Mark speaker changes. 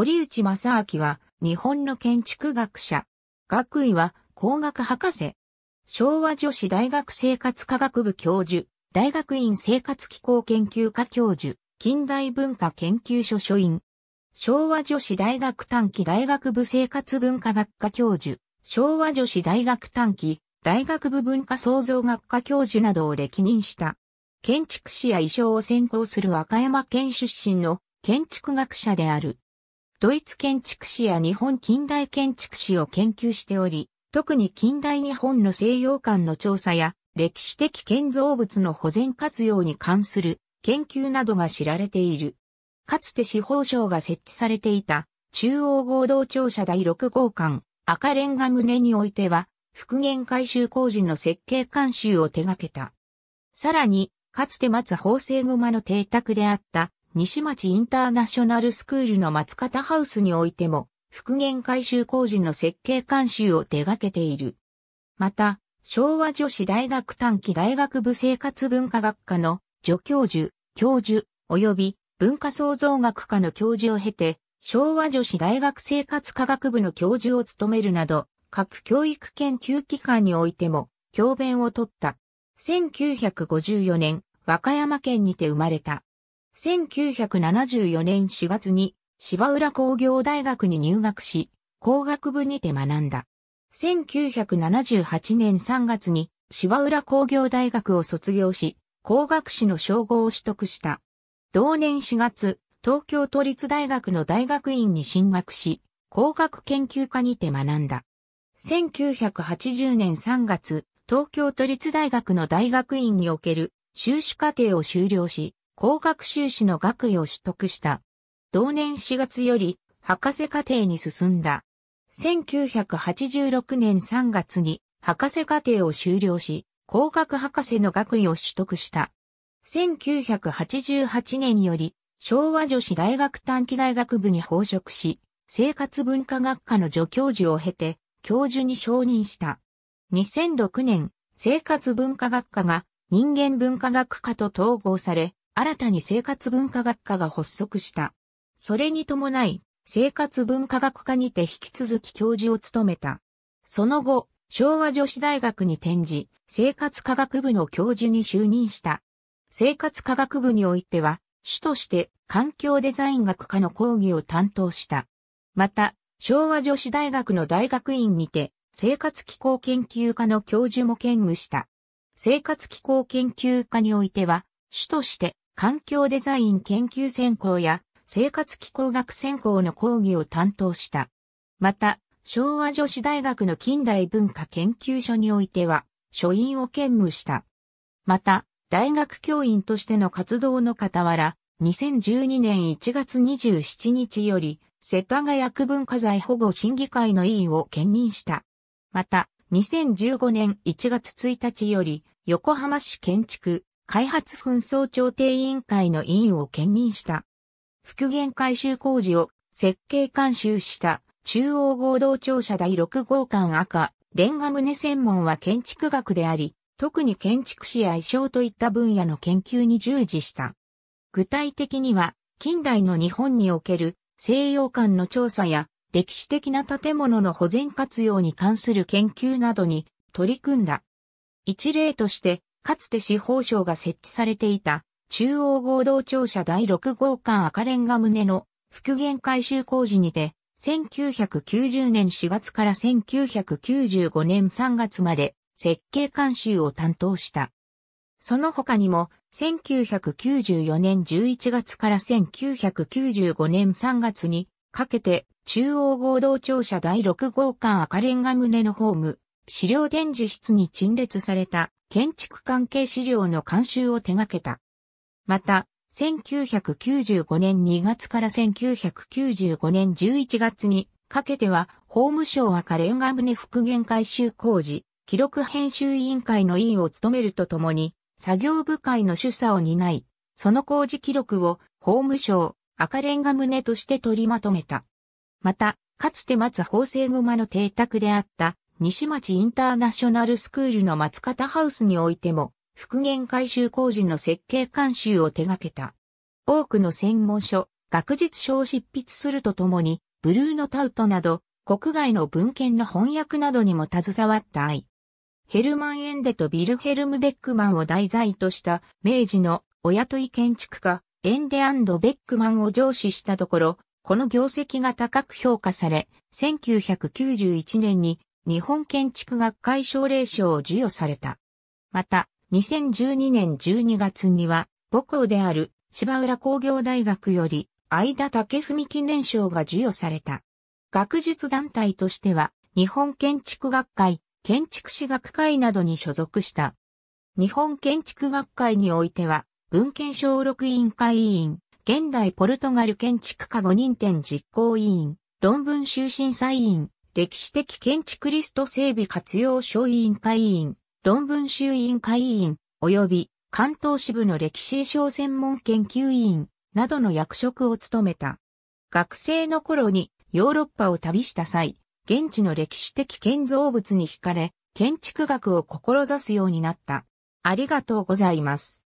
Speaker 1: 堀内正明は日本の建築学者。学位は工学博士。昭和女子大学生活科学部教授、大学院生活機構研究科教授、近代文化研究所所員。昭和女子大学短期大学部生活文化学科教授、昭和女子大学短期大学部文化創造学科教授などを歴任した。建築士や衣装を専攻する和歌山県出身の建築学者である。ドイツ建築史や日本近代建築史を研究しており、特に近代日本の西洋館の調査や歴史的建造物の保全活用に関する研究などが知られている。かつて司法省が設置されていた中央合同庁舎第6号館赤レンガ棟においては復元改修工事の設計監修を手掛けた。さらに、かつて松法政駒の邸宅であった西町インターナショナルスクールの松方ハウスにおいても、復元改修工事の設計監修を手掛けている。また、昭和女子大学短期大学部生活文化学科の助教授、教授、及び文化創造学科の教授を経て、昭和女子大学生活科学部の教授を務めるなど、各教育研究機関においても、教鞭を取った。1954年、和歌山県にて生まれた。1974年4月に芝浦工業大学に入学し、工学部にて学んだ。1978年3月に芝浦工業大学を卒業し、工学士の称号を取得した。同年4月、東京都立大学の大学院に進学し、工学研究科にて学んだ。1980年3月、東京都立大学の大学院における修士課程を修了し、工学修士の学位を取得した。同年4月より博士課程に進んだ。1986年3月に博士課程を修了し、工学博士の学位を取得した。1988年より昭和女子大学短期大学部に報職し、生活文化学科の助教授を経て、教授に承認した。2006年、生活文化学科が人間文化学科と統合され、新たに生活文化学科が発足した。それに伴い、生活文化学科にて引き続き教授を務めた。その後、昭和女子大学に転じ、生活科学部の教授に就任した。生活科学部においては、主として環境デザイン学科の講義を担当した。また、昭和女子大学の大学院にて、生活気候研究科の教授も兼務した。生活気候研究科においては、主として環境デザイン研究専攻や生活気候学専攻の講義を担当した。また、昭和女子大学の近代文化研究所においては、書院を兼務した。また、大学教員としての活動の傍ら、2012年1月27日より、世田谷区文化財保護審議会の委員を兼任した。また、2015年1月1日より、横浜市建築開発紛争調停委員会の委員を兼任した。復元改修工事を設計監修した中央合同庁舎第6号館赤、レンガ棟専門は建築学であり、特に建築士や衣装といった分野の研究に従事した。具体的には、近代の日本における西洋館の調査や歴史的な建物の保全活用に関する研究などに取り組んだ。一例として、かつて司法省が設置されていた、中央合同庁舎第6号館赤レンガ棟の復元改修工事にて、1990年4月から1995年3月まで設計監修を担当した。その他にも、1994年11月から1995年3月にかけて、中央合同庁舎第6号館赤レンガ棟のホーム、資料展示室に陳列された建築関係資料の監修を手掛けた。また、1995年2月から1995年11月にかけては、法務省赤レンガ船復元改修工事、記録編集委員会の委員を務めるとともに、作業部会の主査を担い、その工事記録を法務省赤レンガ船として取りまとめた。また、かつて松法制熊の邸宅であった西町インターナショナルスクールの松方ハウスにおいても、復元改修工事の設計監修を手掛けた。多くの専門書、学術書を執筆するとともに、ブルーノタウトなど、国外の文献の翻訳などにも携わった愛。ヘルマン・エンデとビルヘルム・ベックマンを題材とした明治の親雇い建築家、エンデベックマンを上司したところ、この業績が高く評価され、1991年に日本建築学会奨励賞を授与された。また、2012年12月には、母校である芝浦工業大学より、相田武文記念賞が授与された。学術団体としては、日本建築学会、建築士学会などに所属した。日本建築学会においては、文献小6委員会委員、現代ポルトガル建築家5人展実行委員、論文修審査委員、歴史的建築リスト整備活用書委員会委員、論文集委員会委員、及び関東支部の歴史小専門研究委員などの役職を務めた。学生の頃にヨーロッパを旅した際、現地の歴史的建造物に惹かれ、建築学を志すようになった。ありがとうございます。